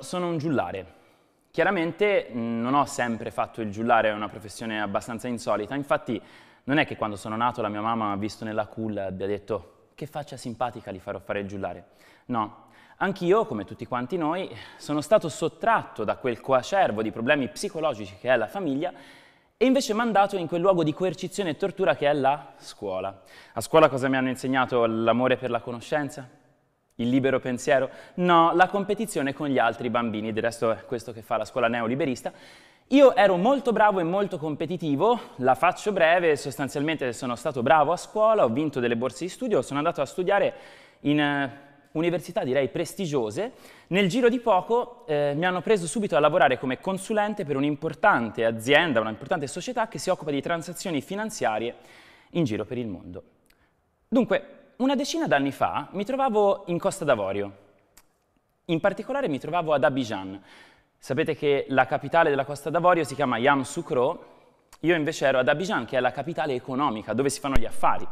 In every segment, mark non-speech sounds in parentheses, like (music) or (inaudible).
sono un giullare. Chiaramente non ho sempre fatto il giullare, è una professione abbastanza insolita, infatti non è che quando sono nato la mia mamma mi ha visto nella culla e abbia detto che faccia simpatica li farò fare il giullare. No, Anch'io, come tutti quanti noi, sono stato sottratto da quel coacervo di problemi psicologici che è la famiglia e invece mandato in quel luogo di coercizione e tortura che è la scuola. A scuola cosa mi hanno insegnato? L'amore per la conoscenza? il libero pensiero? No, la competizione con gli altri bambini, del resto è questo che fa la scuola neoliberista. Io ero molto bravo e molto competitivo, la faccio breve, sostanzialmente sono stato bravo a scuola, ho vinto delle borse di studio, sono andato a studiare in eh, università direi prestigiose, nel giro di poco eh, mi hanno preso subito a lavorare come consulente per un'importante azienda, un'importante società che si occupa di transazioni finanziarie in giro per il mondo. Dunque, una decina d'anni fa mi trovavo in Costa d'Avorio. In particolare mi trovavo ad Abidjan. Sapete che la capitale della Costa d'Avorio si chiama Yamoussoukro. Io invece ero ad Abidjan, che è la capitale economica, dove si fanno gli affari.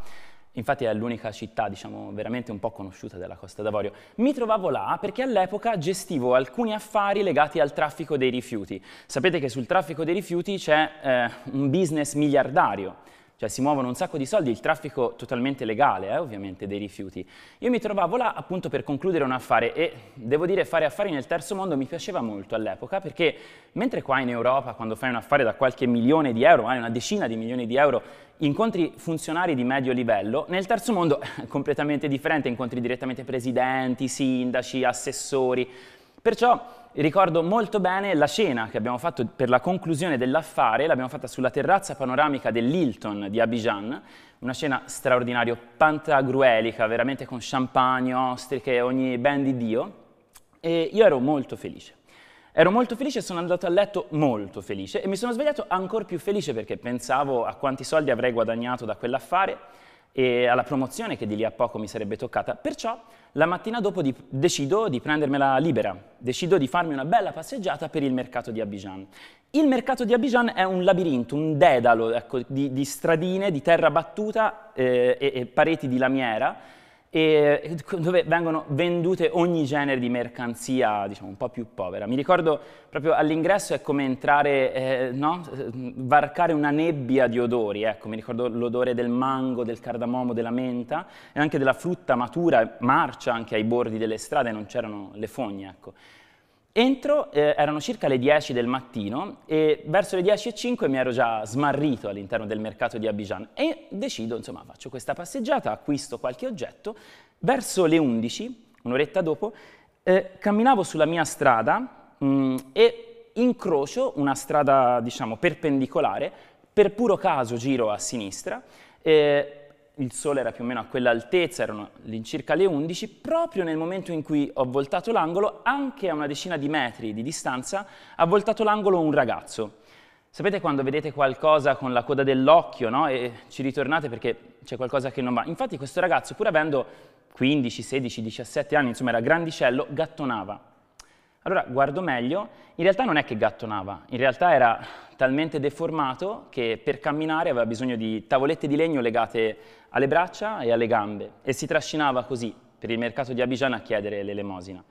Infatti è l'unica città, diciamo, veramente un po' conosciuta della Costa d'Avorio. Mi trovavo là perché all'epoca gestivo alcuni affari legati al traffico dei rifiuti. Sapete che sul traffico dei rifiuti c'è eh, un business miliardario cioè si muovono un sacco di soldi, il traffico totalmente legale eh, ovviamente dei rifiuti. Io mi trovavo là appunto per concludere un affare e devo dire fare affari nel terzo mondo mi piaceva molto all'epoca perché mentre qua in Europa quando fai un affare da qualche milione di euro, magari una decina di milioni di euro, incontri funzionari di medio livello, nel terzo mondo (laughs) è completamente differente, incontri direttamente presidenti, sindaci, assessori, perciò ricordo molto bene la cena che abbiamo fatto per la conclusione dell'affare, l'abbiamo fatta sulla terrazza panoramica dell'Hilton di Abidjan, una cena straordinaria, pantagruelica, veramente con champagne, ostriche, ogni ben di Dio, e io ero molto felice. Ero molto felice, sono andato a letto molto felice e mi sono svegliato ancora più felice perché pensavo a quanti soldi avrei guadagnato da quell'affare, e alla promozione che di lì a poco mi sarebbe toccata, perciò la mattina dopo di, decido di prendermela libera, decido di farmi una bella passeggiata per il mercato di Abidjan. Il mercato di Abidjan è un labirinto, un dedalo ecco, di, di, stradine, di terra battuta eh, e, e pareti di lamiera, e eh, dove vengono vendute ogni genere di mercanzia, diciamo, un po' più povera. Mi ricordo proprio all'ingresso è come entrare, eh, no? varcare una nebbia di odori, ecco, mi ricordo l'odore del mango, del cardamomo, della menta e anche della frutta matura, marcia anche ai bordi delle strade, non c'erano le fogne, ecco. Entro, eh, erano circa le 10 del mattino e verso le 10.05 mi ero già smarrito all'interno del mercato di Abidjan e decido, insomma, faccio questa passeggiata, acquisto qualche oggetto. Verso le 11, un'oretta dopo, eh, camminavo sulla mia strada mh, mm, e incrocio una strada, diciamo, perpendicolare, per puro caso giro a sinistra, eh, il sole era più o meno a quell'altezza, erano all'incirca le 11, proprio nel momento in cui ho voltato l'angolo, anche a una decina di metri di distanza, ha voltato l'angolo un ragazzo. Sapete quando vedete qualcosa con la coda dell'occhio no? e ci ritornate perché c'è qualcosa che non va? Infatti questo ragazzo, pur avendo 15, 16, 17 anni, insomma era grandicello, gattonava. Allora guardo meglio, in realtà non è che gattonava, in realtà era talmente deformato che per camminare aveva bisogno di tavolette di legno legate alle braccia e alle gambe e si trascinava così per il mercato di Abidjan a chiedere l'elemosina.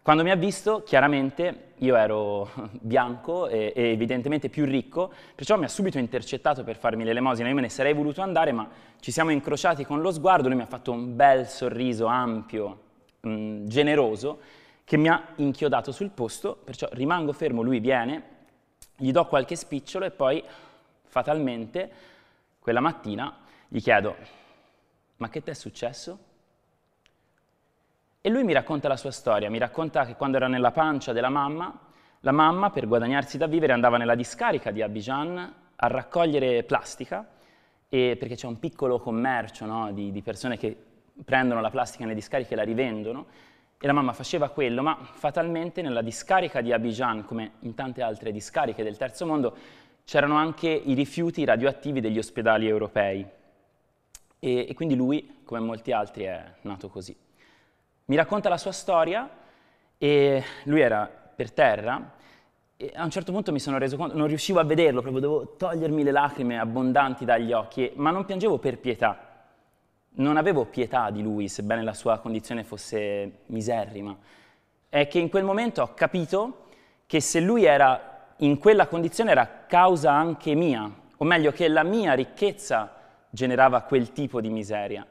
Quando mi ha visto, chiaramente io ero (laughs) bianco e, e, evidentemente più ricco, perciò mi ha subito intercettato per farmi l'elemosina. Io me ne sarei voluto andare, ma ci siamo incrociati con lo sguardo, lui mi ha fatto un bel sorriso ampio, mh, mm, generoso, che mi ha inchiodato sul posto, perciò rimango fermo, lui viene, gli do qualche spicciolo e poi fatalmente quella mattina gli chiedo ma che ti è successo? E lui mi racconta la sua storia, mi racconta che quando era nella pancia della mamma, la mamma per guadagnarsi da vivere andava nella discarica di Abidjan a raccogliere plastica, perché c'è un piccolo commercio no, di, di persone che prendono la plastica nelle discariche e la rivendono, e la mamma faceva quello, ma fatalmente nella discarica di Abidjan, come in tante altre discariche del terzo mondo, c'erano anche i rifiuti radioattivi degli ospedali europei. E, e, quindi lui, come molti altri, è nato così. Mi racconta la sua storia e lui era per terra e a un certo punto mi sono reso conto, non riuscivo a vederlo, proprio dovevo togliermi le lacrime abbondanti dagli occhi, ma non piangevo per pietà, non avevo pietà di lui, sebbene la sua condizione fosse miserrima, è che in quel momento ho capito che se lui era in quella condizione era causa anche mia, o meglio che la mia ricchezza generava quel tipo di miseria.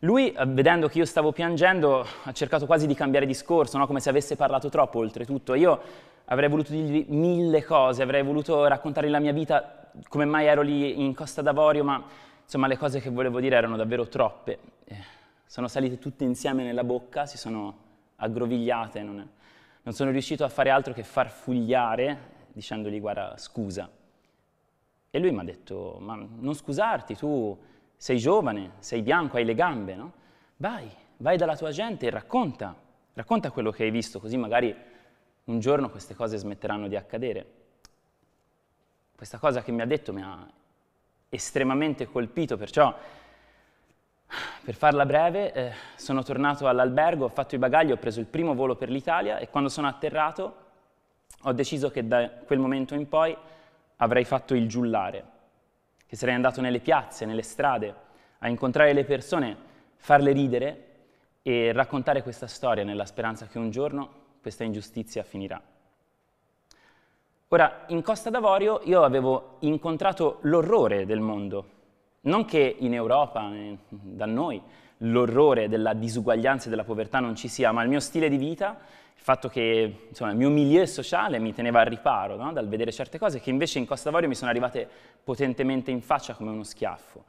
Lui, eh, vedendo che io stavo piangendo, ha cercato quasi di cambiare discorso, no? come se avesse parlato troppo oltretutto. Io avrei voluto dirgli mille cose, avrei voluto raccontare la mia vita, come mai ero lì in Costa d'Avorio, ma Insomma, le cose che volevo dire erano davvero troppe. Eh, sono salite tutte insieme nella bocca, si sono aggrovigliate, non, non sono riuscito a fare altro che far fugliare dicendogli guarda scusa. E lui mi ha detto ma non scusarti, tu sei giovane, sei bianco, hai le gambe, no? Vai, vai dalla tua gente e racconta, racconta quello che hai visto, così magari un giorno queste cose smetteranno di accadere. Questa cosa che mi ha detto mi ha estremamente colpito, perciò per farla breve eh, sono tornato all'albergo, ho fatto i bagagli, ho preso il primo volo per l'Italia e quando sono atterrato ho deciso che da quel momento in poi avrei fatto il giullare, che sarei andato nelle piazze, nelle strade, a incontrare le persone, farle ridere e raccontare questa storia nella speranza che un giorno questa ingiustizia finirà. Ora, in Costa d'Avorio io avevo incontrato l'orrore del mondo, non che in Europa, eh, da noi, l'orrore della disuguaglianza e della povertà non ci sia, ma il mio stile di vita, il fatto che insomma, il mio milieu sociale mi teneva al riparo no? dal vedere certe cose che invece in Costa d'Avorio mi sono arrivate potentemente in faccia come uno schiaffo.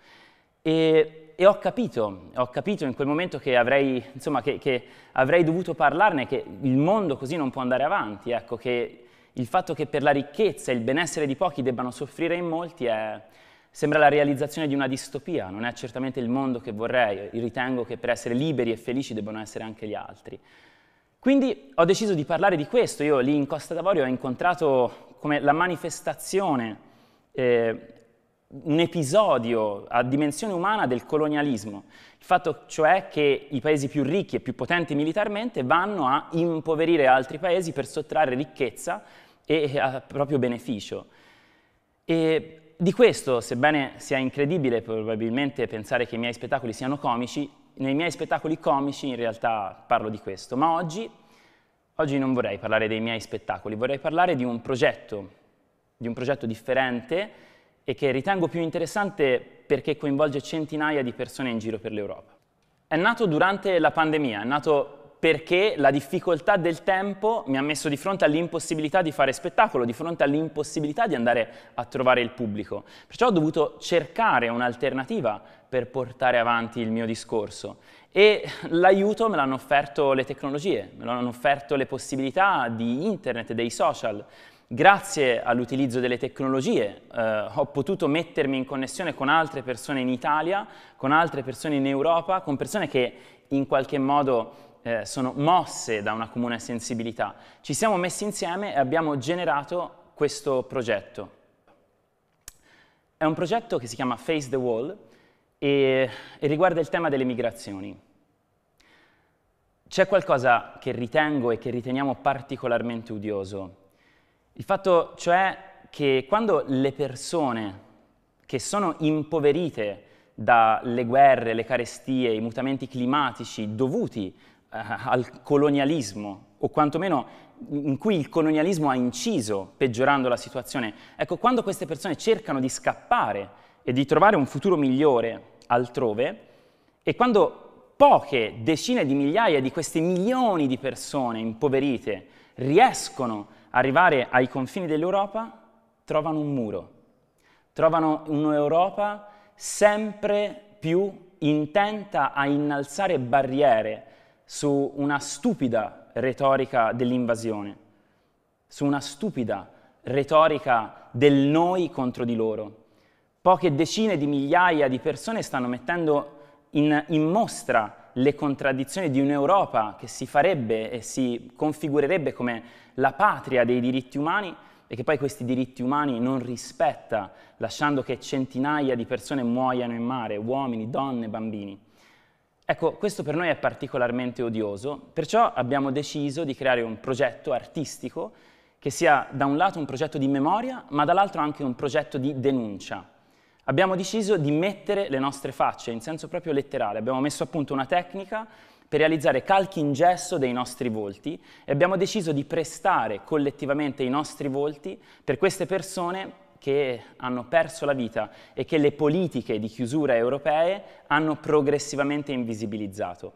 E, e ho, capito, ho capito, in quel momento che avrei, insomma, che, che avrei dovuto parlarne, che il mondo così non può andare avanti, ecco, che il fatto che per la ricchezza e il benessere di pochi debbano soffrire in molti è, sembra la realizzazione di una distopia, non è certamente il mondo che vorrei, Io ritengo che per essere liberi e felici debbano essere anche gli altri. Quindi ho deciso di parlare di questo, io lì in Costa d'Avorio ho incontrato come la manifestazione eh, un episodio a dimensione umana del colonialismo, il fatto cioè che i paesi più ricchi e più potenti militarmente vanno a impoverire altri paesi per sottrarre ricchezza e a proprio beneficio. E di questo, sebbene sia incredibile probabilmente pensare che i miei spettacoli siano comici, nei miei spettacoli comici in realtà parlo di questo, ma oggi, oggi non vorrei parlare dei miei spettacoli, vorrei parlare di un progetto, di un progetto differente e che ritengo più interessante perché coinvolge centinaia di persone in giro per l'Europa. È nato durante la pandemia, è nato perché la difficoltà del tempo mi ha messo di fronte all'impossibilità di fare spettacolo, di fronte all'impossibilità di andare a trovare il pubblico. Perciò ho dovuto cercare un'alternativa per portare avanti il mio discorso e l'aiuto me l'hanno offerto le tecnologie, me l'hanno offerto le possibilità di internet, dei social. Grazie all'utilizzo delle tecnologie eh, ho potuto mettermi in connessione con altre persone in Italia, con altre persone in Europa, con persone che in qualche modo eh, sono mosse da una comune sensibilità. Ci siamo messi insieme e abbiamo generato questo progetto. È un progetto che si chiama Face the Wall e, e riguarda il tema delle migrazioni. C'è qualcosa che ritengo e che riteniamo particolarmente odioso il fatto cioè che quando le persone che sono impoverite dalle guerre, le carestie, i mutamenti climatici dovuti eh, al colonialismo, o quantomeno in cui il colonialismo ha inciso peggiorando la situazione, ecco, quando queste persone cercano di scappare e di trovare un futuro migliore altrove, e quando poche decine di migliaia di queste milioni di persone impoverite riescono a arrivare ai confini dell'Europa, trovano un muro, trovano un'Europa sempre più intenta a innalzare barriere su una stupida retorica dell'invasione, su una stupida retorica del noi contro di loro. Poche decine di migliaia di persone stanno mettendo in, in mostra le contraddizioni di un'Europa che si farebbe e si configurerebbe come la patria dei diritti umani e che poi questi diritti umani non rispetta, lasciando che centinaia di persone muoiano in mare, uomini, donne, bambini. Ecco, questo per noi è particolarmente odioso, perciò abbiamo deciso di creare un progetto artistico che sia da un lato un progetto di memoria, ma dall'altro anche un progetto di denuncia abbiamo deciso di mettere le nostre facce in senso proprio letterale. Abbiamo messo a punto una tecnica per realizzare calchi in gesso dei nostri volti e abbiamo deciso di prestare collettivamente i nostri volti per queste persone che hanno perso la vita e che le politiche di chiusura europee hanno progressivamente invisibilizzato.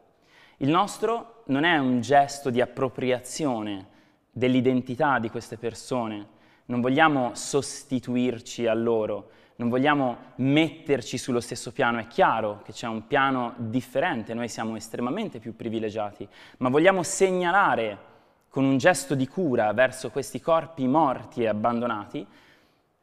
Il nostro non è un gesto di appropriazione dell'identità di queste persone, non vogliamo sostituirci a loro, non vogliamo metterci sullo stesso piano, è chiaro che c'è un piano differente, noi siamo estremamente più privilegiati, ma vogliamo segnalare con un gesto di cura verso questi corpi morti e abbandonati,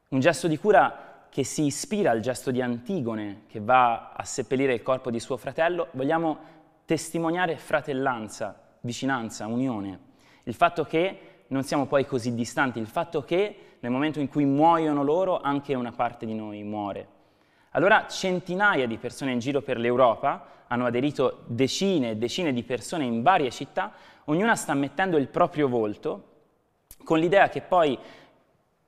un gesto di cura che si ispira al gesto di Antigone che va a seppellire il corpo di suo fratello, vogliamo testimoniare fratellanza, vicinanza, unione, il fatto che non siamo poi così distanti, il fatto che nel momento in cui muoiono loro, anche una parte di noi muore. Allora centinaia di persone in giro per l'Europa hanno aderito decine e decine di persone in varie città, ognuna sta mettendo il proprio volto con l'idea che poi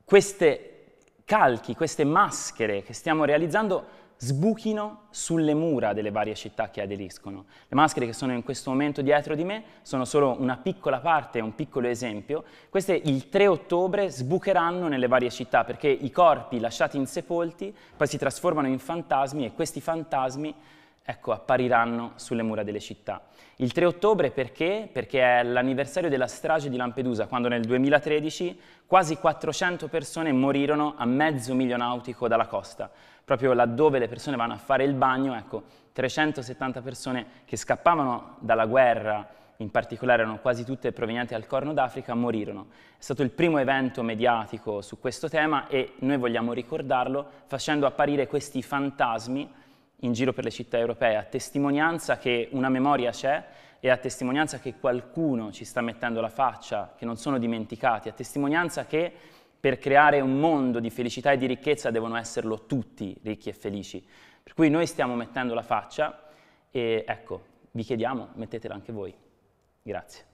queste calchi, queste maschere che stiamo realizzando sbuchino sulle mura delle varie città che aderiscono. Le maschere che sono in questo momento dietro di me sono solo una piccola parte, un piccolo esempio. Queste il 3 ottobre sbucheranno nelle varie città perché i corpi lasciati insepolti poi si trasformano in fantasmi e questi fantasmi ecco, appariranno sulle mura delle città. Il 3 ottobre perché? Perché è l'anniversario della strage di Lampedusa, quando nel 2013 quasi 400 persone morirono a mezzo milio nautico dalla costa proprio laddove le persone vanno a fare il bagno, ecco, 370 persone che scappavano dalla guerra, in particolare erano quasi tutte provenienti dal Corno d'Africa, morirono. È stato il primo evento mediatico su questo tema e noi vogliamo ricordarlo facendo apparire questi fantasmi in giro per le città europee, a testimonianza che una memoria c'è e a testimonianza che qualcuno ci sta mettendo la faccia, che non sono dimenticati, a testimonianza che per creare un mondo di felicità e di ricchezza devono esserlo tutti ricchi e felici. Per cui noi stiamo mettendo la faccia e ecco, vi chiediamo, mettetela anche voi. Grazie.